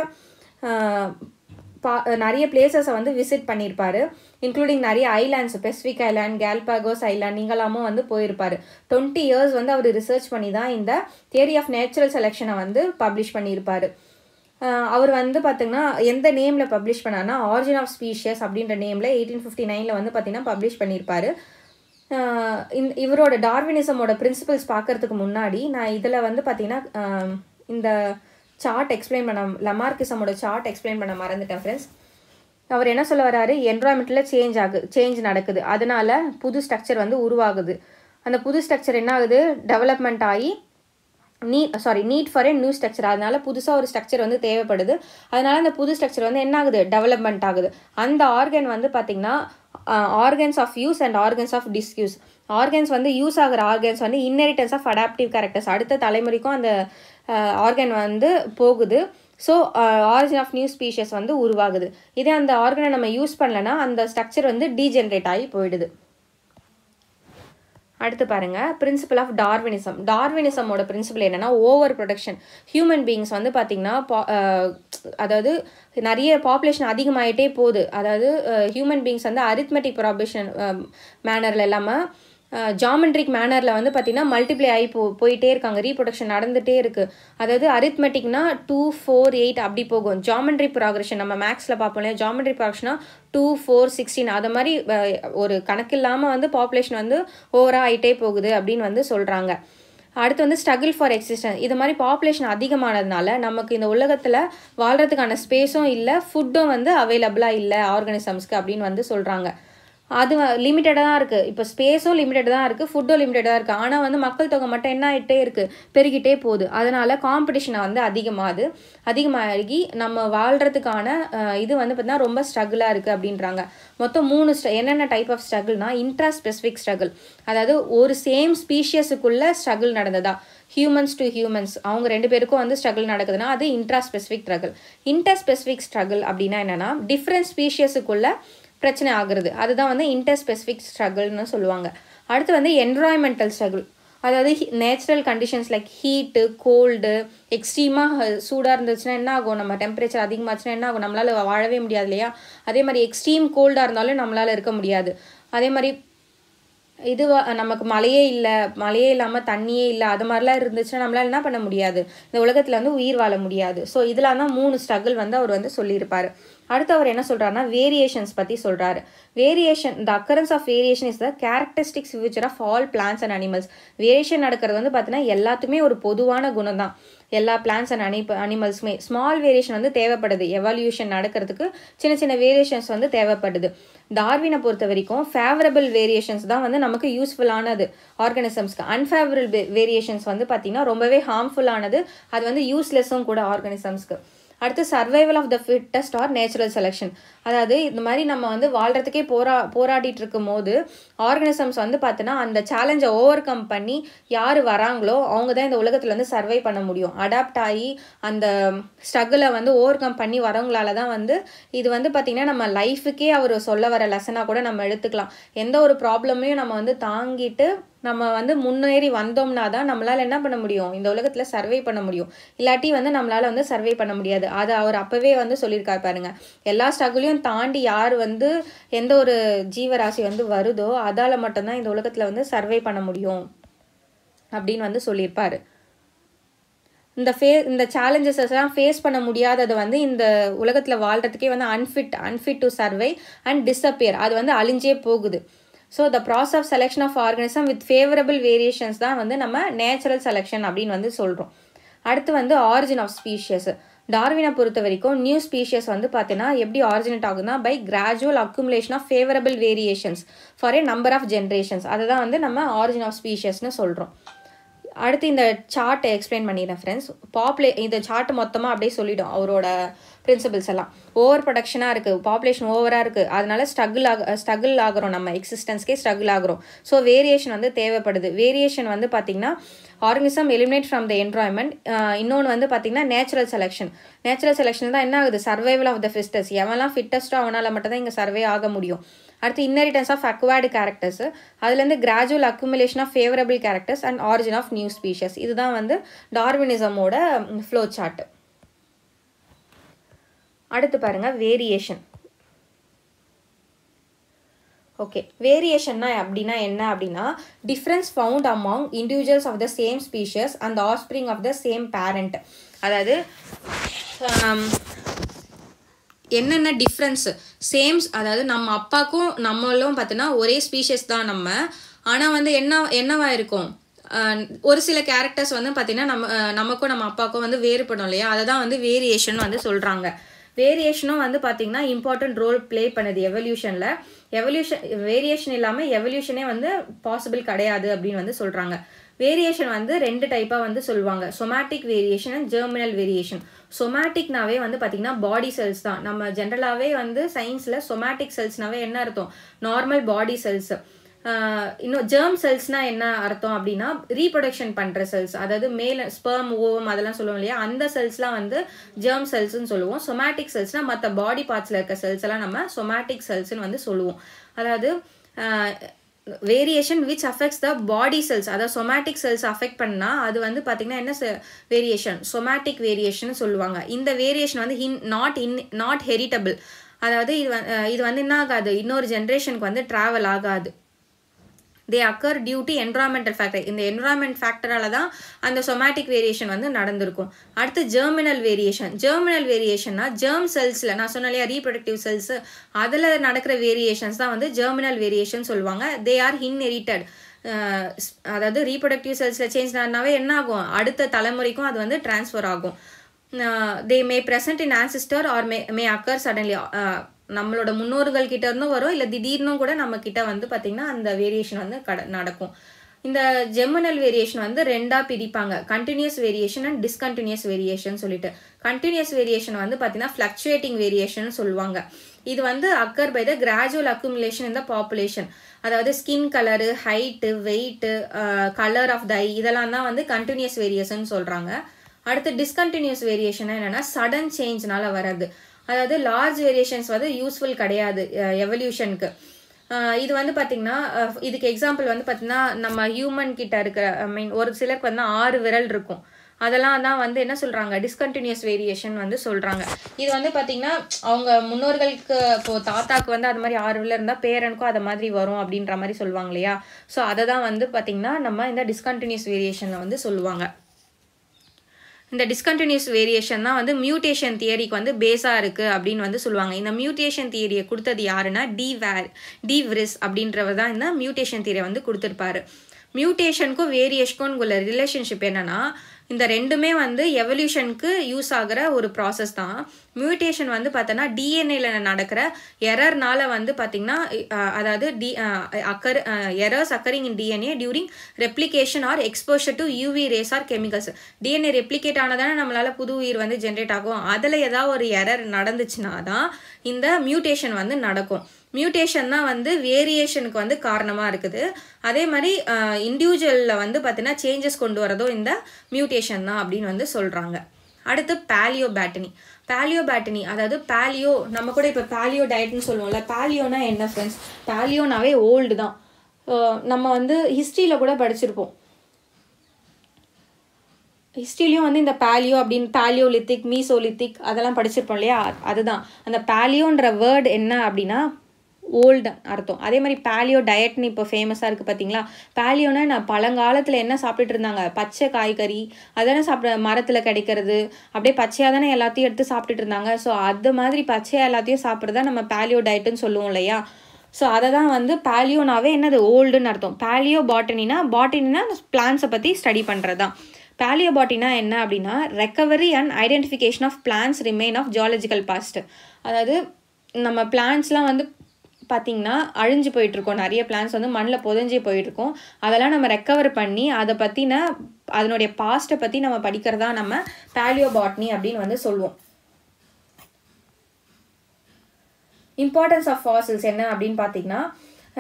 பா நிறைய பிளேசஸை வந்து விசிட் பண்ணியிருப்பார் இன்க்ளூடிங் நிறைய islands Pacific island Galapagos island நீங்களாமும் வந்து போயிருப்பார் டுவெண்ட்டி இயர்ஸ் வந்து அவர் ரிசர்ச் பண்ணி தான் இந்த தியரி ஆஃப் நேச்சுரல் செலெக்ஷனை வந்து பப்ளிஷ் பண்ணியிருப்பார் அவர் வந்து பார்த்தீங்கன்னா எந்த நேமில் பப்ளிஷ் பண்ணார்னா ஆரிஜின் ஆஃப் ஸ்பீஷியஸ் அப்படின்ற நேமில் எயிட்டீன் ஃபிஃப்டி நைனில் வந்து பார்த்திங்கன்னா பப்ளிஷ் பண்ணியிருப்பார் இந் இவரோட டார்வினிசமோட பிரின்சிபல்ஸ் பார்க்குறதுக்கு முன்னாடி நான் இதில் வந்து பார்த்திங்கன்னா இந்த சார்ட் எக்ஸ்பிளைன் பண்ண லமார்கிசமோட சார்ட் எக்ஸ்பிளைன் பண்ண மறந்துட்டேன் ஃப்ரெண்ட்ஸ் அவர் என்ன சொல்ல வர்றாரு என்வரான்மெண்ட்டில் சேஞ்ச் ஆகு சேஞ்ச் நடக்குது அதனால் புது ஸ்ட்ரக்சர் வந்து உருவாகுது அந்த புது ஸ்ட்ரக்சர் என்ன ஆகுது டெவலப்மெண்ட் ஆகி நீ sorry need for a new structure அதனால புதுசாக ஒரு ஸ்ட்ரக்சர் வந்து தேவைப்படுது அதனால அந்த புது ஸ்ட்ரக்சர் வந்து என்ன ஆகுது டெவலப்மெண்ட் ஆகுது அந்த ஆர்கன் வந்து பார்த்திங்கன்னா organs of use and organs of disuse organs வந்து யூஸ் ஆகிற ஆர்கன்ஸ் வந்து இன்னெரிட்டன்ஸ் ஆஃப் அடாப்டிவ் கேரக்டர்ஸ் அடுத்த தலைமுறைக்கும் அந்த ஆர்கன் வந்து போகுது so origin of new species வந்து உருவாகுது இதே அந்த ஆர்கனை நம்ம யூஸ் பண்ணலன்னா அந்த ஸ்ட்ரக்சர் வந்து டீஜென்ரேட் ஆகி போயிடுது அடுத்து பாருங்கள் பிரின்சிபல் ஆஃப் டார்வினிசம் டார்வினிசமோட பிரின்சிபல் என்னென்னா ஓவர் ப்ரொடக்ஷன் ஹியூமன் பீயிங்ஸ் வந்து பார்த்திங்கன்னா அதாவது நிறைய பாப்புலேஷன் அதிகமாகிட்டே போகுது அதாவது ஹியூமன் பீயிங்ஸ் வந்து அரித்மெட்டிக் ப்ராபேஷன் மேனரில் இல்லாமல் ஜாமெண்ட்ரிக் மேனரில் வந்து பார்த்திங்கன்னா மல்டிப்ளை ஆகி போ போயிட்டே இருக்காங்க ரீப்ரொடக்ஷன் நடந்துகிட்டே இருக்குது அதாவது அரித்மெட்டிக்னா டூ ஃபோர் எயிட் அப்படி போகும் ஜாமெண்ட்ரி ப்ராக்ரெஷன் நம்ம மேக்ஸில் பார்ப்போம் இல்லையா ஜாமெண்ட்ரி ப்ராக்ரெஷனாக டூ ஃபோர் சிக்ஸ்டீன் அது மாதிரி ஒரு கணக்கு இல்லாமல் வந்து பாப்புலேஷன் வந்து ஓவராக ஆகிட்டே போகுது அப்படின்னு வந்து சொல்கிறாங்க அடுத்து வந்து ஸ்ட்ரகிள் ஃபார் எக்ஸிஸ்டன்ஸ் இது மாதிரி பாப்புலேஷன் அதிகமானதுனால நமக்கு இந்த உலகத்தில் வாழ்கிறதுக்கான ஸ்பேஸும் இல்லை ஃபுட்டும் வந்து அவைலபிளாக இல்லை ஆர்கனிசம்ஸ்க்கு அப்படின்னு வந்து சொல்கிறாங்க அது லிமிட்டடாக தான் இருக்குது இப்போ ஸ்பேஸும் லிமிட்டட் தான் இருக்குது ஃபுட்டும் லிமிட்டடாக இருக்குது ஆனால் வந்து மக்கள் தொகை மட்டும் என்ன ஆகிட்டே இருக்குது பெருகிட்டே போகுது அதனால் காம்படிஷனை வந்து அதிகமாகுது அதிகமாகி நம்ம வாழ்கிறதுக்கான இது வந்து பார்த்திங்கன்னா ரொம்ப ஸ்ட்ரகிளாக இருக்குது அப்படின்றாங்க மொத்தம் மூணு என்னென்ன டைப் ஆஃப் ஸ்ட்ரகிள்னா இன்ட்ரா ஸ்பெசிஃபிக் ஸ்ட்ரகிள் அதாவது ஒரு சேம் ஸ்பீஷியஸுக்குள்ளே ஸ்ட்ரகிள் நடந்ததா ஹியூமன்ஸ் டு ஹியூமன்ஸ் அவங்க ரெண்டு பேருக்கும் வந்து ஸ்ட்ரகிள் நடக்குதுன்னா அது intraspecific struggle interspecific struggle அப்படின்னா என்னென்னா டிஃப்ரெண்ட் ஸ்பீஷியஸுக்குள்ள பிரச்சனை ஆகுறது அதுதான் வந்து இன்டர் ஸ்பெசிஃபிக் ஸ்ட்ரகிள்னு சொல்லுவாங்க அடுத்து வந்து என்வராய்மெண்டல் ஸ்ட்ரகிள் அதாவது natural conditions like heat cold எக்ஸ்ட்ரீமாக சூடாக இருந்துச்சுன்னா என்ன ஆகும் நம்ம டெம்பரேச்சர் அதிகமாகச்சுன்னா என்ன ஆகும் நம்மளால் வாழவே முடியாது இல்லையா அதே மாதிரி எக்ஸ்ட்ரீம் கோல்டாக இருந்தாலும் நம்மளால் இருக்க முடியாது அதே மாதிரி இது நமக்கு மழையே இல்லை மழையே இல்லாமல் தண்ணியே இல்லை அது மாதிரிலாம் இருந்துச்சுன்னா நம்மளால் என்ன பண்ண முடியாது இந்த உலகத்தில் வந்து உயிர் வாழ முடியாது ஸோ இதெல்லாம் தான் மூணு ஸ்ட்ரகிள் வந்து அவர் வந்து சொல்லியிருப்பார் அடுத்து அவர் என்ன சொல்கிறாருன்னா வேரியேஷன்ஸ் பற்றி சொல்கிறாரு variation the occurrence of variation is the characteristics feature of all plants and animals variation நடக்கிறது வந்து பார்த்தீங்கன்னா எல்லாத்துக்குமே ஒரு பொதுவான குணம் தான் எல்லா பிளான்ஸ் அண்ட் அனி அனிமல்ஸுமே ஸ்மால் வேரியேஷன் வந்து தேவைப்படுது எவல்யூஷன் நடக்கிறதுக்கு சின்ன சின்ன வேரியேஷன்ஸ் வந்து தேவைப்படுது டார்வினை பொறுத்த வரைக்கும் ஃபேவரபிள் வேரியேஷன்ஸ் தான் வந்து நமக்கு யூஸ்ஃபுல்லானது ஆர்கனிசம்ஸ்க்கு அன்ஃபேவரபிள் வேரியேஷன்ஸ் வந்து பார்த்திங்கன்னா ரொம்பவே ஹார்ம்ஃபுல்லானது அது வந்து யூஸ்லெஸ்ஸும் கூட ஆர்கனிசம்ஸ்க்கு அடுத்து survival of the fittest or natural selection அதாவது இந்த மாதிரி நம்ம வந்து வாழ்கிறதுக்கே போரா போராடிட்டு இருக்கும் போது ஆர்கனிசம்ஸ் வந்து பார்த்தோன்னா அந்த சேலஞ்சை ஓவர் கம் பண்ணி யார் வராங்களோ அவங்க தான் இந்த உலகத்தில் வந்து சர்வை பண்ண முடியும் அடாப்ட் ஆகி அந்த ஸ்ட்ரகிளை வந்து ஓவர் கம் பண்ணி வரவங்களால தான் வந்து இது வந்து பார்த்திங்கன்னா நம்ம லைஃபுக்கே அவர் சொல்ல வர லெசனாக கூட நம்ம எடுத்துக்கலாம் எந்த ஒரு ப்ராப்ளமையும் நம்ம வந்து தாங்கிட்டு நம்ம வந்து முன்னேறி வந்தோம்னா தான் நம்மளால் என்ன பண்ண முடியும் இந்த உலகத்தில் சர்வே பண்ண முடியும் இல்லாட்டி வந்து நம்மளால் வந்து சர்வே பண்ண முடியாது அதை அவர் அப்போவே வந்து சொல்லியிருக்காரு பாருங்கள் எல்லா ஸ்ட்ரகுலையும் எல்லாத்தையும் தாண்டி யார் வந்து எந்த ஒரு ஜீவராசி வந்து வருதோ அதால் மட்டும்தான் இந்த உலகத்தில் வந்து சர்வே பண்ண முடியும் அப்படின்னு வந்து சொல்லியிருப்பார் இந்த ஃபே இந்த சேலஞ்சஸஸ்லாம் ஃபேஸ் பண்ண முடியாதது வந்து இந்த உலகத்தில் வாழ்கிறதுக்கே வந்து unfit unfit to survive and disappear அது வந்து அழிஞ்சே போகுது so the process of selection of organism with favourable variations தான் வந்து நம்ம நேச்சுரல் செலெக்ஷன் அப்படின்னு வந்து சொல்கிறோம் அடுத்து வந்து ஆரிஜின் ஆஃப் ஸ்பீஷியஸ் டார்வினை பொறுத்த வரைக்கும் நியூ ஸ்பீஷியஸ் வந்து பார்த்தீங்கன்னா எப்படி ஆரிஜினேட் ஆகுதுன்னா by gradual accumulation of favourable variations for a number of generations அதை தான் வந்து நம்ம ஆரிஜின் ஆஃப் ஸ்பீஷியஸ்னு சொல்கிறோம் அடுத்து இந்த சார்ட்டை எக்ஸ்பிளைன் பண்ணிடுறேன் ஃப்ரெண்ட்ஸ் பாப்புலே இந்த சார்ட் மொத்தமாக அப்படியே சொல்லிவிடும் அவரோட பிரின்சிபல்ஸ் எல்லாம் ஓவர் ப்ரொடக்ஷனாக இருக்குது பாப்புலேஷன் ஓவராக இருக்குது அதனால ஸ்ட்ரகிள் ஆக ஸ்ட்ரகிள் ஆகிறோம் நம்ம எக்ஸிஸ்டன்ஸ்க்கே ஸ்ட்ரகிள் ஆகிறோம் ஸோ வேரியேஷன் வந்து தேவைப்படுது வேரியேஷன் வந்து பார்த்திங்கன்னா organism eliminate from the environment இன்னொன்று வந்து பார்த்திங்கன்னா நேச்சுரல் செலெக்ஷன் நேச்சுரல் செலெக்ஷன் தான் என்ன ஆகுது சர்வைவல் ஆஃப் த ஃபிஸ்டஸ் எவெல்லாம் ஃபிட்டஸ்ட்டோ அவனால் மட்டும் தான் இங்கே சர்வே ஆக முடியும் அடுத்து இன்னரிட்டன்ஸ் ஆஃப் அக்வயர்டு கேரக்டர்ஸ் அதுலேருந்து gradual accumulation of favourable characters and origin of new species இதுதான் வந்து டார்வினிசமோட ஃப்ளோ சார்ட்டு அடுத்து பாருங்கள் வேரியேஷன் ஓகே வேரியேஷன்னா அப்படின்னா என்ன அப்படின்னா difference found among individuals of the same species and offspring of the same parent அதாவது um, என்னென்ன டிஃப்ரென்ஸ் சேம்ஸ் அதாவது நம்ம அப்பாக்கும் நம்மளும் பார்த்தோன்னா ஒரே ஸ்பீஷஸ் தான் நம்ம ஆனால் வந்து என்ன என்னவா இருக்கும் ஒரு சில கேரக்டர்ஸ் வந்து பார்த்திங்கன்னா நம்ம நமக்கும் நம்ம அப்பாவுக்கும் வந்து வேறுபடும் இல்லையா அதை தான் வந்து வேரியேஷன் வந்து சொல்கிறாங்க வேரியேஷனும் வந்து பார்த்தீங்கன்னா இம்பார்ட்டன்ட் ரோல் ப்ளே பண்ணுது எவல்யூஷனில் எவல்யூஷன் வேரியேஷன் இல்லாமல் எவல்யூஷனே வந்து பாசிபிள் கிடையாது அப்படின்னு வந்து சொல்கிறாங்க வேரியேஷன் வந்து ரெண்டு டைப்பாக வந்து சொல்லுவாங்க somatic variation and germinal variation சொமேட்டிக்னாவே வந்து பார்த்தீங்கன்னா பாடி செல்ஸ் தான் நம்ம ஜென்ரலாகவே வந்து சயின்ஸில் சொமேட்டிக் செல்ஸ்னாவே என்ன அர்த்தம் நார்மல் பாடி செல்ஸ் இன்னும் ஜெர்ம் செல்ஸ்னால் என்ன அர்த்தம் அப்படின்னா ரீப்ரொடக்ஷன் பண்ணுற செல்ஸ் அதாவது மேல ஸ்பெர்ம் ஓவம் அதெல்லாம் சொல்லுவோம் இல்லையா அந்த செல்ஸ்லாம் வந்து ஜெர்ம் செல்ஸ்ன்னு சொல்லுவோம் சொமேட்டிக் செல்ஸ்னால் மற்ற பாடி பார்ட்ஸில் இருக்க செல்ஸ் எல்லாம் நம்ம சொமேட்டிக் செல்ஸ்னு வந்து சொல்லுவோம் அதாவது variation which affects the body cells அதாவது சொமேட்டிக் செல்ஸ் அஃபெக்ட் பண்ணால் அது வந்து பார்த்திங்கன்னா என்ன வேரியேஷன் சொமேட்டிக் வேரியேஷன் சொல்லுவாங்க இந்த வேரியேஷன் வந்து in not in not heritable அதாவது இது இது வந்து என்ன ஆகாது இன்னொரு ஜென்ரேஷனுக்கு வந்து ட்ராவல் ஆகாது they occur due to environmental factor இந்த என்வரான்மெண்ட் ஃபேக்டரால் தான் அந்த சொமேட்டிக் வேரியேஷன் வந்து நடந்திருக்கும் அடுத்து ஜெர்மினல் வேரியேஷன் ஜெர்மினல் வேரியேஷன்னா ஜெர்ம் செல்ஸில் நான் சொன்ன ரீப்ரொடக்டிவ் செல்ஸ் அதில் நடக்கிற வேரியேஷன்ஸ் தான் வந்து ஜெர்மினல் வேரியேஷன் சொல்லுவாங்க தே ஆர் இன்ஹெரிட்டட் அதாவது ரீப்ரொடக்டிவ் செல்ஸில் சேஞ்ச் நடனாவே என்ன ஆகும் அடுத்த தலைமுறைக்கும் அது வந்து டிரான்ஸ்ஃபர் ஆகும் they may present in ancestor or may may occur suddenly நம்மளோட முன்னோர்கள் கிட்ட இருந்தும் வரும் இல்லை திடீர்னும் கூட நம்ம கிட்ட வந்து பார்த்திங்கன்னா அந்த வேரியேஷன் வந்து கட நடக்கும் இந்த ஜெமினல் வேரியேஷன் வந்து ரெண்டாக பிரிப்பாங்க continuous variation and discontinuous variation சொல்லிட்டு கண்டினியூஸ் வேரியேஷன் வந்து பார்த்தீங்கன்னா ஃப்ளக்சுவேட்டிங் வேரியேஷன் சொல்லுவாங்க இது வந்து occur by the gradual accumulation இந்த பாப்புலேஷன் அதாவது skin colour height weight colour of thigh இதெல்லாம் தான் வந்து கண்டினியூஸ் வேரியேஷன் சொல்கிறாங்க அடுத்து டிஸ்கண்டினியூஸ் வேரியேஷன் என்னென்னா சடன் சேஞ்ச்னால வர்றது அதாவது லார்ஜ் வேரியேஷன்ஸ் வந்து யூஸ்ஃபுல் கிடையாது எவல்யூஷனுக்கு இது வந்து பார்த்திங்கன்னா இதுக்கு எக்ஸாம்பிள் வந்து பார்த்திங்கன்னா நம்ம ஹியூமன் கிட்ட இருக்கிற ஐ மீன் ஒரு சிலருக்கு வந்து ஆறு விரல் இருக்கும் அதெல்லாம் தான் வந்து என்ன சொல்கிறாங்க டிஸ்கண்டினியூஸ் வேரியேஷன் வந்து சொல்கிறாங்க இது வந்து பார்த்திங்கன்னா அவங்க முன்னோர்களுக்கு இப்போது தாத்தாக்கு வந்து அது மாதிரி ஆறு விரல் இருந்தால் பேரனுக்கும் அது மாதிரி வரும் அப்படின்ற மாதிரி சொல்லுவாங்க இல்லையா ஸோ அதை தான் வந்து பார்த்திங்கன்னா நம்ம இந்த டிஸ்கண்டினியூஸ் வேரியேஷனை வந்து சொல்லுவாங்க இந்த டிஸ்கண்டினியூஸ் வேரியேஷன் தான் வந்து மியூட்டேஷன் தியரிக்கு வந்து பேஸாக இருக்குது அப்படின்னு வந்து சொல்லுவாங்க இந்த மியூட்டேஷன் தியரியை கொடுத்தது யாருன்னா டி வேர் டி விரிஸ் அப்படின்றவர் தான் இந்த மியூட்டேஷன் தியரியை வந்து கொடுத்துருப்பாரு மியூட்டேஷனுக்கும் வேரியேஷனுக்கும் உள்ள ரிலேஷன்ஷிப் என்னென்னா இந்த ரெண்டுமே வந்து எவல்யூஷனுக்கு யூஸ் ஆகிற ஒரு ப்ராசஸ் தான் மியூட்டேஷன் வந்து பார்த்தோன்னா டிஎன்ஏல நடக்கிற எரர்னால வந்து பார்த்திங்கன்னா அதாவது the occur errors occurring in DNA during replication or exposure to UV rays or chemicals DNA replicate ஆனதானே நம்மளால் புது உயிர் வந்து ஜென்ரேட் ஆகும் அதில் ஏதாவது ஒரு எரர் நடந்துச்சுன்னா தான் இந்த மியூட்டேஷன் வந்து நடக்கும் மியூட்டேஷன் தான் வந்து வேரியேஷனுக்கு வந்து காரணமாக இருக்குது அதே மாதிரி இண்டிவிஜுவலில் வந்து பார்த்தீங்கன்னா சேஞ்சஸ் கொண்டு வரதோ இந்த மியூட்டேஷன் தான் அப்படின்னு வந்து சொல்கிறாங்க அடுத்து பேலியோ பேட்டனி பேலியோ பேட்டனி அதாவது பேலியோ நம்ம கூட இப்போ பேலியோ டயட்னு சொல்லுவோம்ல பேலியோனா என்ன ஃப்ரெண்ட்ஸ் பேலியோனாவே ஓல்டு தான் நம்ம வந்து ஹிஸ்ட்ரியில் கூட படிச்சிருப்போம் ஹிஸ்ட்ரிலையும் வந்து இந்த பேலியோ அப்படின்னு பேலியோலித்திக் மீசோலித்திக் அதெல்லாம் படிச்சிருப்போம் இல்லையா அதுதான் அந்த பேலியோன்ற வேர்டு என்ன அப்படின்னா ஓல்டு அர்த்தம் அதே மாதிரி பேலியோ டயட்னு இப்போ ஃபேமஸாக இருக்குது பார்த்தீங்களா பேலியோனா நான் பழங்காலத்தில் என்ன சாப்பிட்டுட்டு இருந்தாங்க பச்சை காய்கறி அதானே சாப்பிட மரத்தில் கிடைக்கிறது அப்படியே பச்சையாக தானே எல்லாத்தையும் எடுத்து சாப்பிட்டுட்டு இருந்தாங்க ஸோ அது மாதிரி பச்சையாக எல்லாத்தையும் சாப்பிட்றதா நம்ம பேலியோ டயட்டுன்னு சொல்லுவோம் இல்லையா ஸோ அதை தான் வந்து பேலியோனாவே என்னது ஓல்டுன்னு அர்த்தம் பேலியோ பாட்டனினா பாட்டனினா பிளான்ஸை பற்றி ஸ்டடி தான் பேலியோ பாட்டினா என்ன அப்படின்னா recovery and identification of plants remain of geological past அதாவது நம்ம பிளான்ஸ்லாம் வந்து பார்த்திங்கன்னா அழிஞ்சு போயிட்டுருக்கோம் நிறைய பிளான்ஸ் வந்து மண்ணில் புதஞ்சி போயிட்டுருக்கோம் அதெல்லாம் நம்ம ரெக்கவர் பண்ணி அதை பற்றின அதனுடைய பாஸ்ட்டை பற்றி நம்ம படிக்கிறதா நம்ம பேலியோபாட்னி அப்படின்னு வந்து சொல்லுவோம் இம்பார்ட்டன்ஸ் ஆஃப் ஃபாசில்ஸ் என்ன அப்படின்னு பார்த்தீங்கன்னா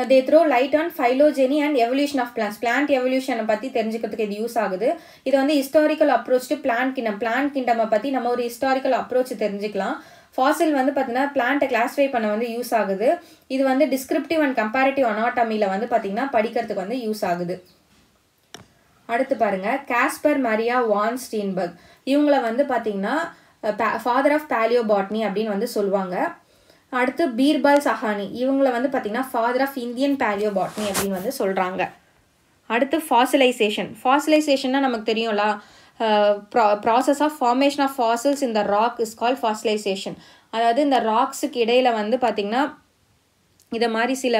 they throw light on phylogeny and evolution of plants plant எவல்யூஷனை பற்றி தெரிஞ்சுக்கிறதுக்கு இது யூஸ் ஆகுது இது வந்து historical approach to plant kingdom plant கிண்டமை பற்றி நம்ம ஒரு ஹிஸ்டாரிக்கல் அப்ரோச் தெரிஞ்சுக்கலாம் ஃபாசில் வந்து பார்த்தீங்கன்னா பிளான்ட்டை கிளாஸிஃபை பண்ண வந்து யூஸ் ஆகுது இது வந்து டிஸ்கிரிப்டிவ் அண்ட் கம்பேரிட்டிவ் அனாட்டமியில் வந்து பார்த்திங்கன்னா படிக்கிறதுக்கு வந்து யூஸ் ஆகுது அடுத்து பாருங்கள் காஸ்பர் மரியா வான் ஸ்டீன்பர்க் இவங்கள வந்து பார்த்திங்கன்னா ஃபாதர் ஆஃப் பேலியோ பாட்னி அப்படின்னு வந்து சொல்லுவாங்க அடுத்து பீர்பால் சஹானி இவங்கள வந்து பார்த்திங்கன்னா father of Indian palaeobotany அப்படின்னு வந்து சொல்கிறாங்க அடுத்து ஃபாசிலைசேஷன் ஃபாசிலைசேஷன்னா நமக்கு தெரியும்லா ப்ரா process of formation of fossils இந்த ராக் இஸ் கால் ஃபாசிலைசேஷன் அதாவது இந்த ராக்ஸுக்கு இடையில் வந்து பார்த்திங்கன்னா இதை மாதிரி சில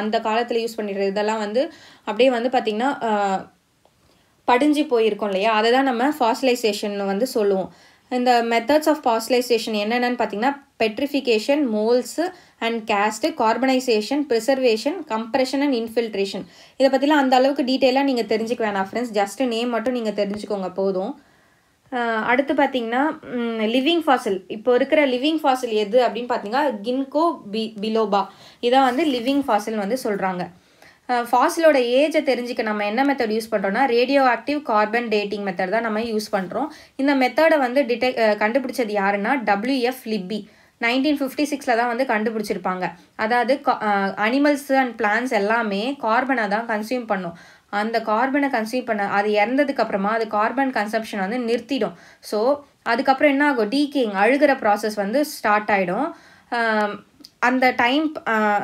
அந்த காலத்தில் யூஸ் பண்ணிடுறது இதெல்லாம் வந்து அப்படியே வந்து பார்த்திங்கன்னா படிஞ்சு போயிருக்கோம் இல்லையா அதை தான் நம்ம ஃபாசிலைசேஷன் வந்து சொல்லுவோம் இந்த மெத்தட்ஸ் ஆஃப் பாஸ்டலைசேஷன் என்னென்னு பார்த்தீங்கன்னா petrification moulds and cast carbonization preservation compression and infiltration இதை பற்றிலாம் அந்த அளவுக்கு டீட்டெயிலாக நீங்கள் தெரிஞ்சுக்க வேணாம் ஃப்ரெண்ட்ஸ் ஜஸ்ட்டு நேம் மட்டும் நீங்கள் தெரிஞ்சுக்கோங்க போதும் அடுத்து பார்த்தீங்கன்னா லிவிங் ஃபாசில் இப்போ இருக்கிற லிவிங் ஃபாசில் எது அப்படின்னு பார்த்தீங்கன்னா கின்கோ பி பிலோபா இதான் வந்து லிவிங் ஃபாசில் வந்து சொல்கிறாங்க ஃபாசிலோட ஏஜை தெரிஞ்சிக்க நம்ம என்ன மெத்தட் யூஸ் பண்ணுறோன்னா radioactive carbon dating method தான் நம்ம யூஸ் பண்ணுறோம் இந்த மெத்தடை வந்து டிடெக் கண்டுபிடிச்சது யாருன்னா டபிள்யூஎஃப் லிப்பி நைன்டீன் ஃபிஃப்டி சிக்ஸில் தான் வந்து கண்டுபிடிச்சிருப்பாங்க அதாவது அனிமல்ஸ் அண்ட் பிளான்ஸ் எல்லாமே கார்பனை தான் கன்சியூம் பண்ணும் அந்த கார்பனை கன்சியூம் பண்ண அது இறந்ததுக்கப்புறமா அது கார்பன் கன்சப்ஷன் வந்து நிறுத்திடும் ஸோ அதுக்கப்புறம் என்ன ஆகும் டீகேங் அழுகிற ப்ராசஸ் வந்து ஸ்டார்ட் ஆகிடும் அந்த டைம்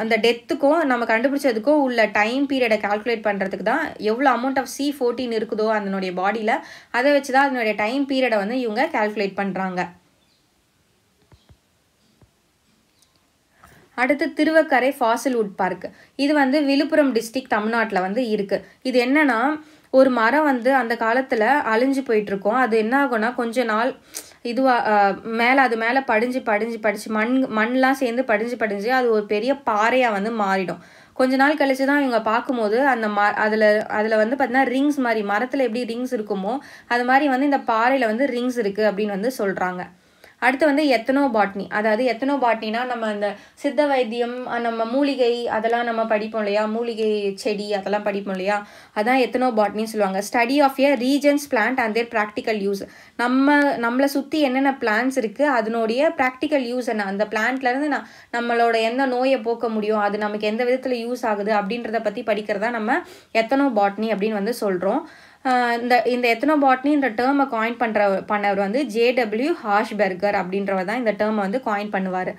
அந்த டெத்துக்கும் நம்ம கண்டுபிடிச்சதுக்கும் உள்ள டைம் பீரியடை கால்குலேட் பண்ணுறதுக்கு தான் எவ்வளோ அமௌண்ட் ஆஃப் சி ஃபோர்டீன் இருக்குதோ அதனுடைய பாடியில் அதை வச்சு தான் அதனுடைய டைம் பீரியடை வந்து இவங்க கால்குலேட் பண்ணுறாங்க அடுத்து திருவக்கரை ஃபாசில் உட் பார்க் இது வந்து விழுப்புரம் டிஸ்ட்ரிக் தமிழ்நாட்டில் வந்து இருக்குது இது என்னென்னா ஒரு மரம் வந்து அந்த காலத்தில் அழிஞ்சு போயிட்டுருக்கோம் அது என்ன ஆகும்னா கொஞ்ச நாள் இதுவாக மேலே அது மேலே படிஞ்சு படிஞ்சு படிச்சு மண் மண்லாம் சேர்ந்து படிஞ்சு படிஞ்சு அது ஒரு பெரிய பாறையாக வந்து மாறிடும் கொஞ்ச நாள் கழிச்சு தான் இவங்க பார்க்கும்போது அந்த ம அதில் அதில் வந்து பார்த்தீங்கன்னா ரிங்ஸ் மாதிரி மரத்தில் எப்படி ரிங்ஸ் இருக்குமோ அது மாதிரி வந்து இந்த பாறையில் வந்து ரிங்ஸ் இருக்குது அப்படின்னு வந்து சொல்கிறாங்க அடுத்து வந்து எத்தனோ பாட்னி அதாவது எத்தனோ பாட்னினா நம்ம அந்த சித்த வைத்தியம் நம்ம மூலிகை அதெல்லாம் நம்ம படிப்போம் இல்லையா மூலிகை செடி அதெல்லாம் படிப்போம் இல்லையா அதான் எத்தனோ பாட்னின்னு சொல்லுவாங்க study of a regions plant and their practical use நம்ம நம்மளை சுற்றி என்னென்ன பிளான்ஸ் இருக்குது அதனுடைய ப்ராக்டிக்கல் யூஸ் என்ன அந்த பிளான்ட்லேருந்து நான் நம்மளோட எந்த நோயை போக்க முடியும் அது நமக்கு எந்த விதத்தில் யூஸ் ஆகுது அப்படின்றத பற்றி படிக்கிறதா நம்ம எத்தனோ பாட்னி அப்படின்னு வந்து சொல்கிறோம் இந்த இந்த எத்தனோ பாட்னி இந்த டேர்மை காயின் பண்ணுற பண்ணவர் வந்து ஜேடபிள்யூ பெர்கர் அப்படின்றவர் தான் இந்த டேர்மை வந்து காயின் பண்ணுவார்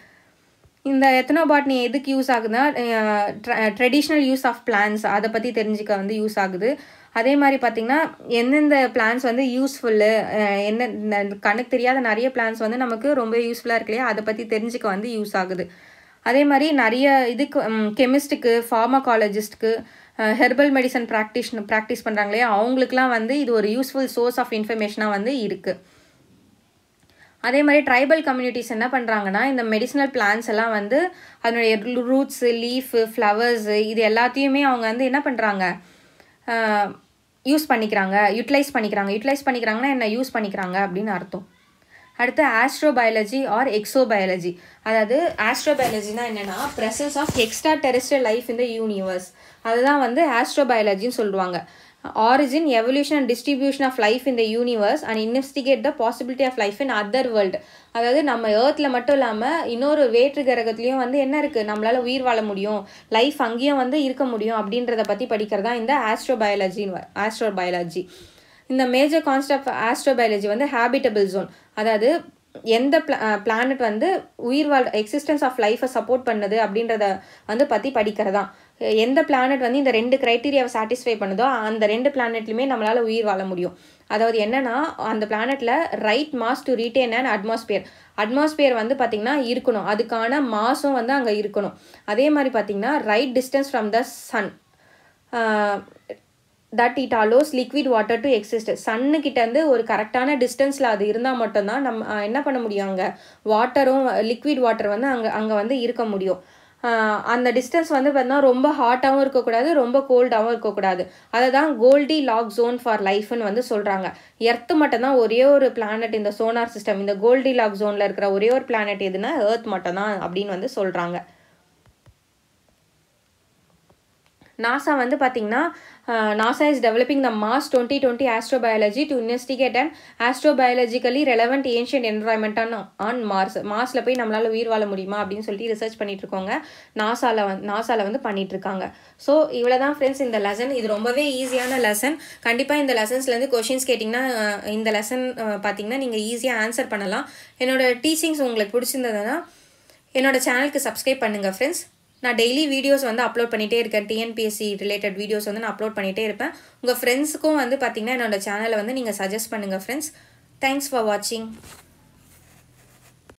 இந்த பாட்னி எதுக்கு யூஸ் ஆகுதுன்னா ட்ரெடிஷ்னல் யூஸ் ஆஃப் பிளான்ஸ் அதை பற்றி தெரிஞ்சுக்க வந்து யூஸ் ஆகுது அதே மாதிரி பார்த்திங்கன்னா எந்தெந்த பிளான்ஸ் வந்து யூஸ்ஃபுல்லு என்ன கணக்கு தெரியாத நிறைய பிளான்ஸ் வந்து நமக்கு ரொம்ப யூஸ்ஃபுல்லாக இருக்கு இல்லையா அதை பற்றி தெரிஞ்சுக்க வந்து யூஸ் ஆகுது அதே மாதிரி நிறைய இதுக்கு கெமிஸ்ட்டுக்கு ஃபார்மகாலஜிஸ்ட்டுக்கு ஹெர்பல் மெடிசன் ப்ராக்டிஷ் ப்ராக்டிஸ் பண்ணுறாங்களே அவங்களுக்குலாம் வந்து இது ஒரு யூஸ்ஃபுல் சோர்ஸ் ஆஃப் இன்ஃபர்மேஷனாக வந்து இருக்குது அதே மாதிரி ட்ரைபல் கம்யூனிட்டிஸ் என்ன பண்ணுறாங்கன்னா இந்த மெடிசினல் பிளான்ஸ் எல்லாம் வந்து அதனுடைய ரூட்ஸு லீஃபு ஃப்ளவர்ஸு இது எல்லாத்தையுமே அவங்க வந்து என்ன பண்ணுறாங்க யூஸ் பண்ணிக்கிறாங்க யூட்டிலைஸ் பண்ணிக்கிறாங்க யூட்டிலைஸ் பண்ணிக்கிறாங்கன்னா என்ன யூஸ் பண்ணிக்கிறாங்க அப்படின்னு அர்த்தம் அடுத்து ஆஸ்ட்ரோபயாலஜி ஆர் எக்ஸோபயாலஜி அதாவது ஆஸ்ட்ரோபயாலஜினா என்னென்னா presence of extra terrestrial life இந்த யூனிவர்ஸ் அதுதான் வந்து ஆஸ்ட்ரோபயாலஜின்னு சொல்லுவாங்க origin evolution and distribution of life இந்த universe and investigate the possibility of life in other world அதாவது நம்ம ஏர்த்தில் மட்டும் இல்லாமல் இன்னொரு வேற்று கிரகத்துலையும் வந்து என்ன இருக்குது நம்மளால் உயிர் வாழ முடியும் லைஃப் அங்கேயும் வந்து இருக்க முடியும் அப்படின்றத பற்றி படிக்கிறதா இந்த ஆஸ்ட்ரோபயாலஜின்னு ஆஸ்ட்ரோபயாலஜி இந்த மேஜர் கான்செப்ட் ஆஃப் ஆஸ்ட்ரோபயாலஜி வந்து ஹேபிட்டபிள் ஜோன் அதாவது எந்த பிளானட் வந்து உயிர் வாழ் எக்ஸிஸ்டன்ஸ் ஆஃப் லைஃப்பை சப்போர்ட் பண்ணுது அப்படின்றத வந்து பற்றி படிக்கிறதா எந்த பிளானட் வந்து இந்த ரெண்டு க்ரைட்டீரியாவை சாட்டிஸ்ஃபை பண்ணுதோ அந்த ரெண்டு பிளானெட்லையுமே நம்மளால் உயிர் வாழ முடியும் அதாவது என்னென்னா அந்த பிளானட்டில் right mass to retain and atmosphere atmosphere வந்து பார்த்திங்கன்னா இருக்கணும் அதுக்கான மாசும் வந்து அங்கே இருக்கணும் அதே மாதிரி பார்த்திங்கன்னா right distance from the sun that it allows liquid water to exist சன்னுக்கிட்டேருந்து ஒரு கரெக்டான டிஸ்டன்ஸில் அது இருந்தால் மட்டும்தான் நம்ம என்ன பண்ண முடியும் அங்கே வாட்டரும் லிக்விட் வாட்டர் வந்து அங்கே அங்கே வந்து இருக்க முடியும் அந்த டிஸ்டன்ஸ் வந்து பார்த்தீங்கன்னா ரொம்ப ஹாட்டாகவும் இருக்கக்கூடாது ரொம்ப கோல்டாகவும் இருக்கக்கூடாது அதை தான் கோல்டி லாக் ஜோன் ஃபார் லைஃப்னு வந்து சொல்கிறாங்க எர்த்து மட்டும்தான் ஒரே ஒரு பிளானட் இந்த சோனார் சிஸ்டம் இந்த கோல்டி லாக் ஜோனில் இருக்கிற ஒரே ஒரு பிளானட் எதுனா ஏர்த் மட்டும்தான் அப்படின்னு வந்து சொல்கிறாங்க நாசா வந்து பார்த்தீங்கன்னா NASA is developing the Mars twenty twenty astrobiology to investigate and astrobiologically relevant ancient environment on Mars மார்ஸில் போய் நம்மளால் உயிர் வாழ முடியுமா அப்படின்னு சொல்லிட்டு ரிசர்ச் பண்ணிட்டு இருக்கோங்க நாசாவில் வந்து நாசாவில் வந்து பண்ணிட்டு இருக்காங்க ஸோ இவ்வளோ தான் ஃப்ரெண்ட்ஸ் இந்த லெசன் இது ரொம்பவே ஈஸியான லெசன் கண்டிப்பாக இந்த லெசன்ஸ்லேருந்து கொஷின்ஸ் கேட்டிங்கன்னா இந்த லெசன் பார்த்தீங்கன்னா நீங்கள் ஈஸியாக ஆன்சர் பண்ணலாம் என்னோட டீச்சிங்ஸ் உங்களுக்கு பிடிச்சிருந்ததுன்னா என்னோட சேனலுக்கு சப்ஸ்கிரைப் பண்ணுங்கள் ஃப்ரெண்ட்ஸ் நான் டெய்லி வீடியோஸ் வந்து அப்லோட் பண்ணிகிட்டே இருக்கேன் டிஎன்பிஎஸ்சி ரிலேட்டட் வீடியோஸ் வந்து நான் அப்லோட் பண்ணிகிட்டே இருப்பேன் உங்கள் ஃப்ரெண்ட்ஸுக்கும் வந்து பார்த்தீங்கன்னா என்னோடய சேனலை வந்து நீங்கள் சஜஸ்ட் பண்ணுங்கள் ஃப்ரெண்ட்ஸ் தேங்க்ஸ் ஃபார் வாட்சிங்